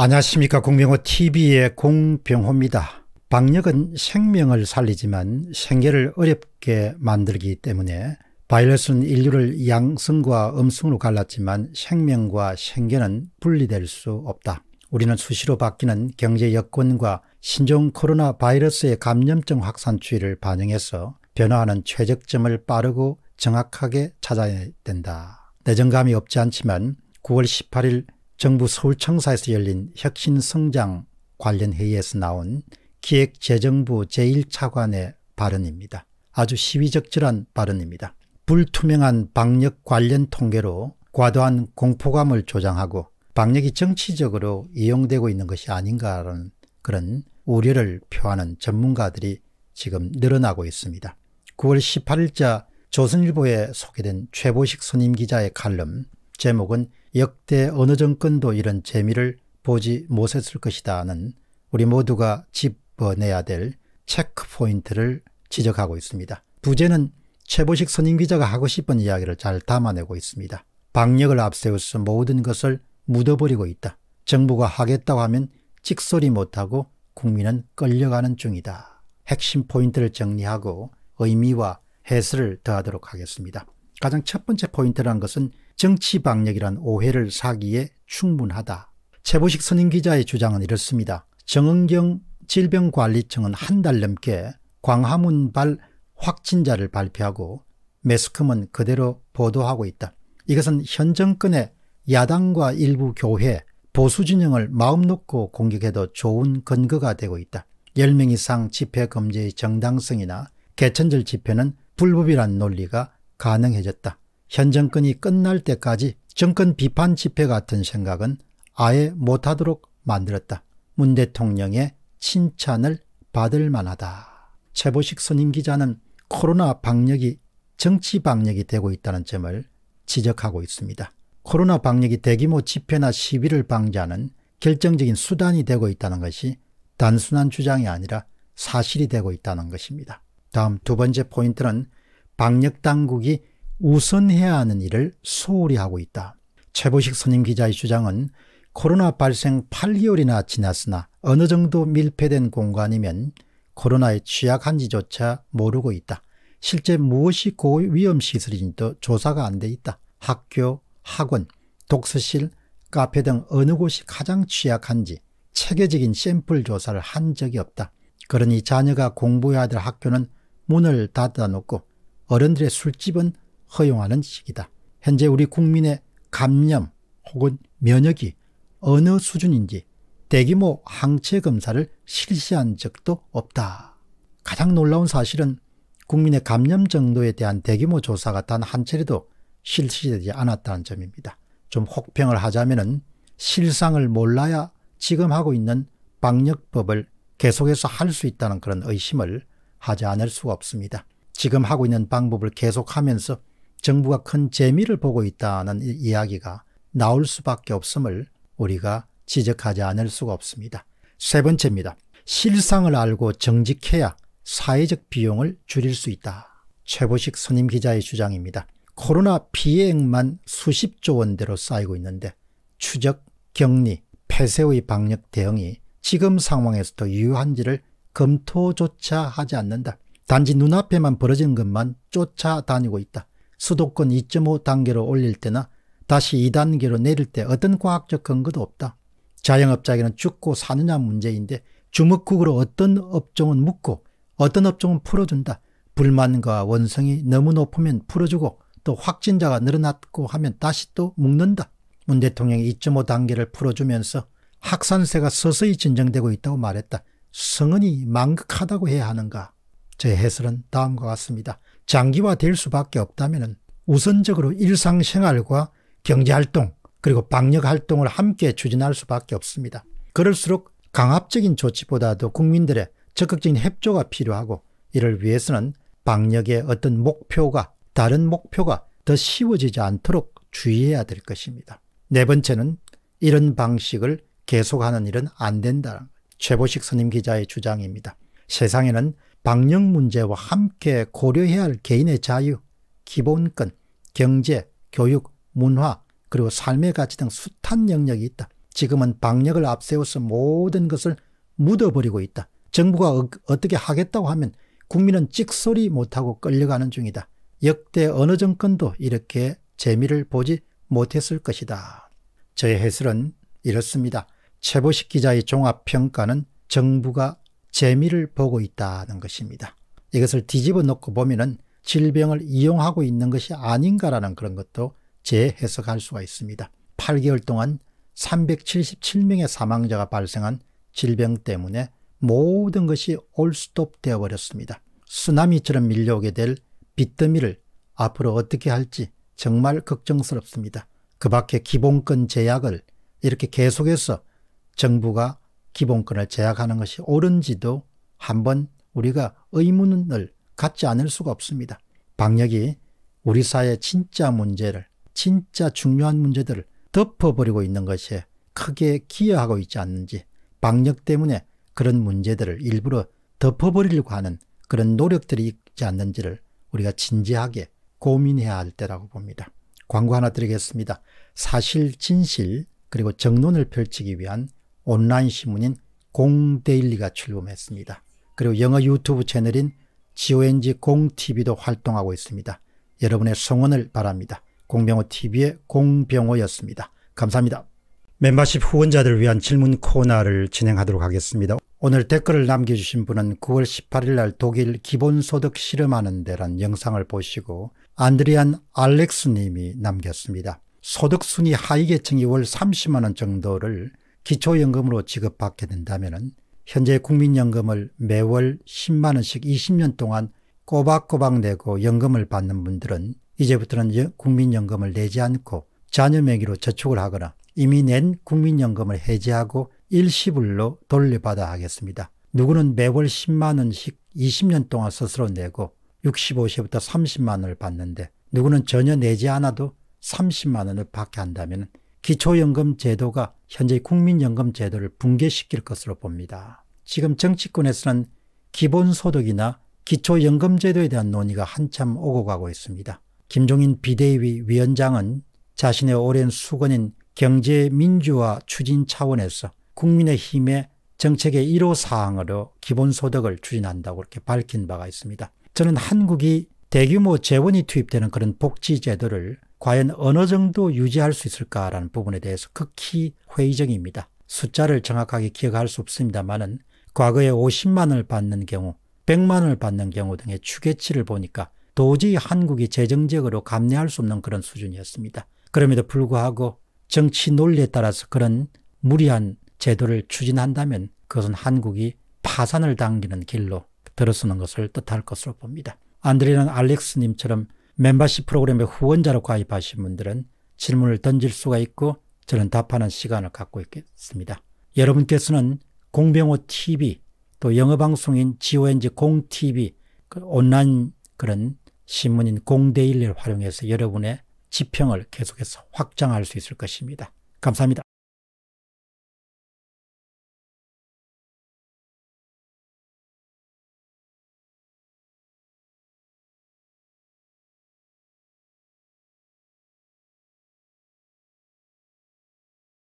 안녕하십니까 공병호 TV의 공병호입니다. 방역은 생명을 살리지만 생계를 어렵게 만들기 때문에 바이러스는 인류를 양성과 음성으로 갈랐지만 생명과 생계는 분리될 수 없다. 우리는 수시로 바뀌는 경제 여건과 신종 코로나 바이러스의 감염증 확산 추이를 반영해서 변화하는 최적점을 빠르고 정확하게 찾아야 된다. 내정감이 없지 않지만 9월 18일 정부 서울청사에서 열린 혁신성장 관련 회의에서 나온 기획재정부 제1차관의 발언입니다. 아주 시위적절한 발언입니다. 불투명한 방역 관련 통계로 과도한 공포감을 조장하고 방역이 정치적으로 이용되고 있는 것이 아닌가라는 그런 우려를 표하는 전문가들이 지금 늘어나고 있습니다. 9월 18일자 조선일보에 소개된 최보식 선임 기자의 칼럼 제목은 역대 어느 정권도 이런 재미를 보지 못했을 것이다는 하 우리 모두가 짚어내야 될 체크포인트를 지적하고 있습니다. 부제는 최보식 선임 기자가 하고 싶은 이야기를 잘 담아내고 있습니다. 방역을 앞세워서 모든 것을 묻어버리고 있다. 정부가 하겠다고 하면 찍소리 못하고 국민은 끌려가는 중이다. 핵심 포인트를 정리하고 의미와 해설을 더하도록 하겠습니다. 가장 첫 번째 포인트란 것은 정치 방역이란 오해를 사기에 충분하다. 최보식 선임 기자의 주장은 이렇습니다. 정은경 질병관리청은 한 달 넘게 광화문발 확진자를 발표하고 매스컴은 그대로 보도하고 있다. 이것은 현 정권의 야당과 일부 교회, 보수 진영을 마음 놓고 공격해도 좋은 근거가 되고 있다. 10명 이상 집회 금지의 정당성이나 개천절 집회는 불법이란 논리가 가능해졌다. 현 정권이 끝날 때까지 정권 비판 집회 같은 생각은 아예 못하도록 만들었다. 문 대통령의 칭찬을 받을 만하다. 최보식 선임 기자는 코로나 방역이 정치 방역이 되고 있다는 점을 지적하고 있습니다. 코로나 방역이 대규모 집회나 시위를 방지하는 결정적인 수단이 되고 있다는 것이 단순한 주장이 아니라 사실이 되고 있다는 것입니다. 다음 두 번째 포인트는 방역 당국이 우선해야 하는 일을 소홀히 하고 있다. 최보식 선임 기자의 주장은 코로나 발생 8개월이나 지났으나 어느 정도 밀폐된 공간이면 코로나에 취약한지조차 모르고 있다. 실제 무엇이 고위험시설인지도 조사가 안 돼 있다. 학교, 학원, 독서실, 카페 등 어느 곳이 가장 취약한지 체계적인 샘플 조사를 한 적이 없다. 그러니 자녀가 공부해야 될 학교는 문을 닫아놓고 어른들의 술집은 허용하는 시기다. 현재 우리 국민의 감염 혹은 면역이 어느 수준인지 대규모 항체 검사를 실시한 적도 없다. 가장 놀라운 사실은 국민의 감염 정도에 대한 대규모 조사가 단 한 차례도 실시되지 않았다는 점입니다. 좀 혹평을 하자면 실상을 몰라야 지금 하고 있는 방역법을 계속해서 할 수 있다는 그런 의심을 하지 않을 수가 없습니다. 지금 하고 있는 방법을 계속하면서 정부가 큰 재미를 보고 있다는 이야기가 나올 수밖에 없음을 우리가 지적하지 않을 수가 없습니다. 세 번째입니다. 실상을 알고 정직해야 사회적 비용을 줄일 수 있다. 최보식 선임 기자의 주장입니다. 코로나 피해액만 수십조 원대로 쌓이고 있는데 추적, 격리, 폐쇄의 방역 대응이 지금 상황에서 더 유효한지를 검토조차 하지 않는다. 단지 눈앞에만 벌어지 것만 쫓아다니고 있다. 수도권 2.5 단계로 올릴 때나 다시 2단계로 내릴 때 어떤 과학적 근거도 없다. 자영업자에게는 죽고 사느냐 문제인데 주먹국으로 어떤 업종은 묻고 어떤 업종은 풀어준다. 불만과 원성이 너무 높으면 풀어주고 또 확진자가 늘어났고 하면 다시 또 묶는다. 문 대통령이 2.5 단계를 풀어주면서 학산세가 서서히 진정되고 있다고 말했다. 성은이 망극하다고 해야 하는가? 제 해설은 다음과 같습니다. 장기화될 수밖에 없다면 우선적으로 일상생활과 경제활동 그리고 방역활동을 함께 추진할 수밖에 없습니다. 그럴수록 강압적인 조치보다도 국민들의 적극적인 협조가 필요하고 이를 위해서는 방역의 어떤 목표가 다른 목표가 더 쉬워지지 않도록 주의해야 될 것입니다. 네 번째는 이런 방식을 계속하는 일은 안된다 최보식 선임 기자의 주장입니다. 세상에는 방역 문제와 함께 고려해야 할 개인의 자유, 기본권, 경제, 교육, 문화, 그리고 삶의 가치 등 숱한 영역이 있다. 지금은 방역을 앞세워서 모든 것을 묻어버리고 있다. 정부가 어, 어떻게 하겠다고 하면 국민은 찍소리 못하고 끌려가는 중이다. 역대 어느 정권도 이렇게 재미를 보지 못했을 것이다. 저의 해설은 이렇습니다. 최보식 기자의 종합평가는 정부가 재미를 보고 있다는 것입니다. 이것을 뒤집어 놓고 보면 질병을 이용하고 있는 것이 아닌가라는 그런 것도 재해석할 수가 있습니다. 8개월 동안 377명의 사망자가 발생한 질병 때문에 모든 것이 올스톱 되어버렸습니다. 쓰나미처럼 밀려오게 될 빚더미를 앞으로 어떻게 할지 정말 걱정스럽습니다. 그 밖에 기본권 제약을 이렇게 계속해서 정부가 기본권을 제약하는 것이 옳은지도 한번 우리가 의문을 갖지 않을 수가 없습니다. 방역이 우리 사회의 진짜 문제를 진짜 중요한 문제들을 덮어버리고 있는 것에 크게 기여하고 있지 않는지 방역 때문에 그런 문제들을 일부러 덮어버리려고 하는 그런 노력들이 있지 않는지를 우리가 진지하게 고민해야 할 때라고 봅니다. 광고 하나 드리겠습니다. 사실, 진실, 그리고 정론을 펼치기 위한 온라인 신문인 공데일리가 출범했습니다. 그리고 영어 유튜브 채널인 GONG 공TV도 활동하고 있습니다. 여러분의 성원을 바랍니다. 공병호TV의 공병호였습니다. 감사합니다. 멤버십 후원자들을 위한 질문 코너를 진행하도록 하겠습니다. 오늘 댓글을 남겨주신 분은 9월 18일 날 독일 기본소득 실험하는 데란 영상을 보시고 안드리안 알렉스 님이 남겼습니다. 소득순위 하위계층이 월 30만원 정도를 기초연금으로 지급받게 된다면 현재 국민연금을 매월 10만 원씩 20년 동안 꼬박꼬박 내고 연금을 받는 분들은 이제부터는 국민연금을 내지 않고 자녀 명의로 저축을 하거나 이미 낸 국민연금을 해지하고 일시불로 돌려받아 하겠습니다. 누구는 매월 10만 원씩 20년 동안 스스로 내고 65세부터 30만 원을 받는데 누구는 전혀 내지 않아도 30만 원을 받게 한다면 기초연금 제도가 현재 국민연금 제도를 붕괴시킬 것으로 봅니다. 지금 정치권에서는 기본소득이나 기초연금 제도에 대한 논의가 한참 오고 가고 있습니다. 김종인 비대위 위원장은 자신의 오랜 수건인 경제민주화 추진 차원에서 국민의힘의 정책의 1호 사항으로 기본소득을 추진한다고 이렇게 밝힌 바가 있습니다. 저는 한국이 대규모 재원이 투입되는 그런 복지제도를 과연 어느 정도 유지할 수 있을까라는 부분에 대해서 극히 회의적입니다. 숫자를 정확하게 기억할 수 없습니다만은 과거에 50만 을 받는 경우, 100만 을 받는 경우 등의 추계치를 보니까 도저히 한국이 재정적으로 감내할 수 없는 그런 수준이었습니다. 그럼에도 불구하고 정치 논리에 따라서 그런 무리한 제도를 추진한다면 그것은 한국이 파산을 당기는 길로 들어서는 것을 뜻할 것으로 봅니다. 안드레는 알렉스님처럼 멤버십 프로그램의 후원자로 가입하신 분들은 질문을 던질 수가 있고 저는 답하는 시간을 갖고 있겠습니다. 여러분께서는 공병호 TV 또 영어방송인 GONG 공TV 그 온라인 그런 신문인 공데일리를 활용해서 여러분의 지평을 계속해서 확장할 수 있을 것입니다. 감사합니다.